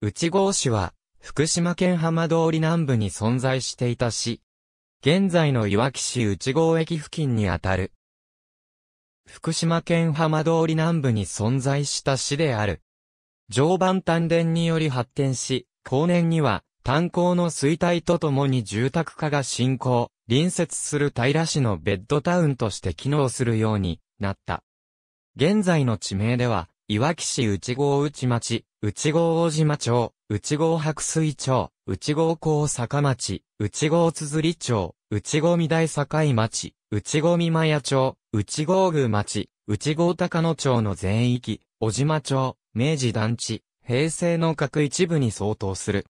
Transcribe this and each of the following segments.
内郷市は、福島県浜通り南部に存在していた市。現在のいわき市内郷駅付近にあたる。福島県浜通り南部に存在した市である。常磐丹田により発展し、後年には、炭鉱の衰退とともに住宅化が進行、隣接する平市のベッドタウンとして機能するようになった。現在の地名では、いわき市内郷内町、内郷大島町、内郷白水町、内郷高坂町、内郷つづり町、内郷御大境町、内郷三屋町、内郷宮町、内郷高野町の全域、小島町、明治団地、平成の各一部に相当する。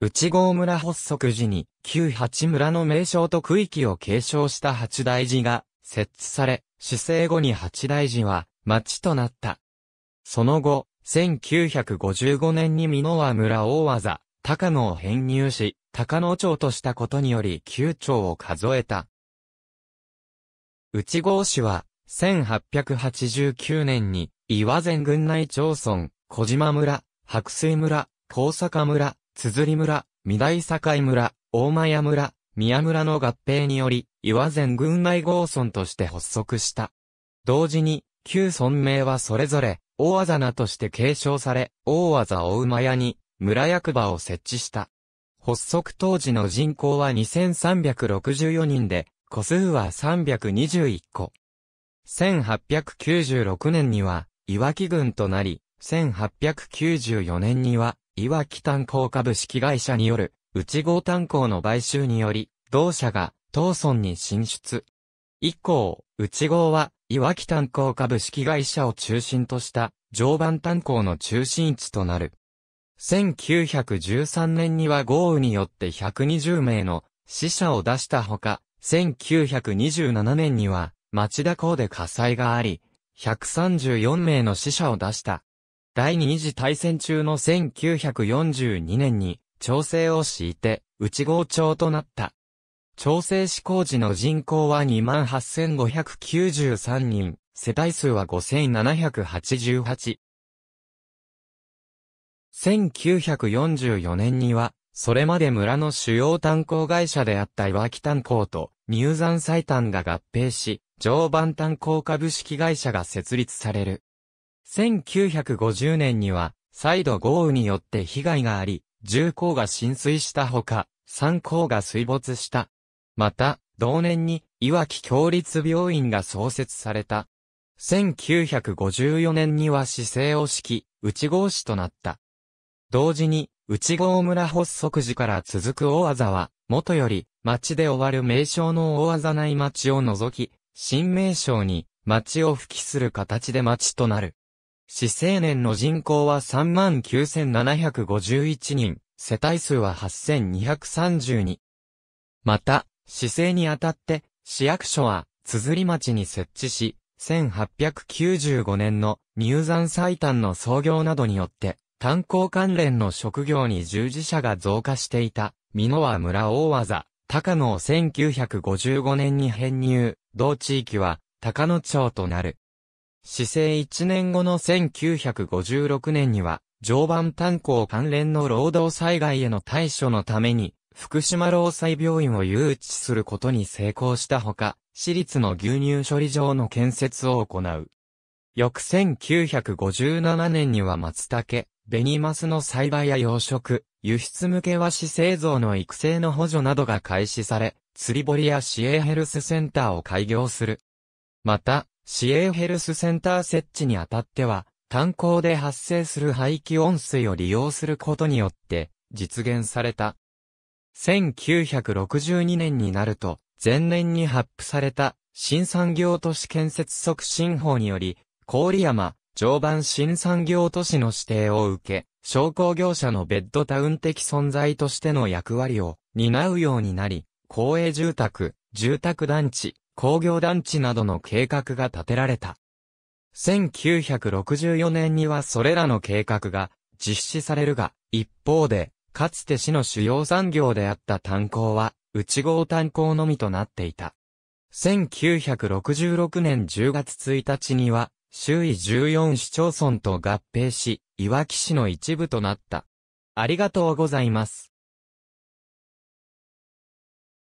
内郷村発足時に、旧八村の名称と区域を継承した八大寺が設置され、市政後に八大寺は町となった。その後、1955年に美濃和村大技、高野を編入し、高野町としたことにより九町を数えた。内郷市は、1889年に、岩前郡内町村、小島村、白水村、高坂村、綴村、三大境村、大間村、宮村の合併により、岩前郡内郷村として発足した。同時に、旧村名はそれぞれ、大技名として継承され、大技大馬屋に村役場を設置した。発足当時の人口は2364人で、個数は321個。1896年には、いわき郡となり、1894年には、いわき炭鉱株式会社による、内郷炭鉱の買収により、同社が、東村に進出。以降、内郷は、岩木炭鉱株式会社を中心とした常磐炭鉱の中心地となる。1913年には豪雨によって120名の死者を出したほか、1927年には町田港で火災があり、134名の死者を出した。第二次大戦中の1942年に調整を敷いて内郷町となった。調整施工時の人口は28,593人、世帯数は5,788。1944年には、それまで村の主要炭鉱会社であった岩木炭鉱と入山祭炭が合併し、常磐炭鉱株式会社が設立される。1950年には、再度豪雨によって被害があり、重工が浸水したほか、三鉱が水没した。また、同年に、いわき共立病院が創設された。1954年には市政を敷き、内郷市となった。同時に、内郷村発足時から続く大技は、元より、町で終わる名称の大技ない町を除き、新名称に、町を復帰する形で町となる。市青年の人口は39,751人、世帯数は8,232。また、市政にあたって、市役所は、綴り町に設置し、1895年の入山最短の創業などによって、炭鉱関連の職業に従事者が増加していた、美濃和村大技、高野を1955年に編入、同地域は高野町となる。市政1年後の1956年には、常磐炭鉱関連の労働災害への対処のために、福島労災病院を誘致することに成功したほか、私立の牛乳処理場の建設を行う。翌1957年には松茸、ベニマスの栽培や養殖、輸出向け和紙製造の育成の補助などが開始され、釣り堀や市営ヘルスセンターを開業する。また、市営ヘルスセンター設置にあたっては、炭鉱で発生する排気温水を利用することによって、実現された1962年になると、前年に発布された、新産業都市建設促進法により、郡山、常磐新産業都市の指定を受け、商工業者のベッドタウン的存在としての役割を担うようになり、公営住宅、住宅団地、工業団地などの計画が立てられた。1964年にはそれらの計画が実施されるが、一方で、かつて市の主要産業であった炭鉱は、内郷炭鉱のみとなっていた。1966年10月1日には、周囲14市町村と合併し、いわき市の一部となった。ありがとうございます。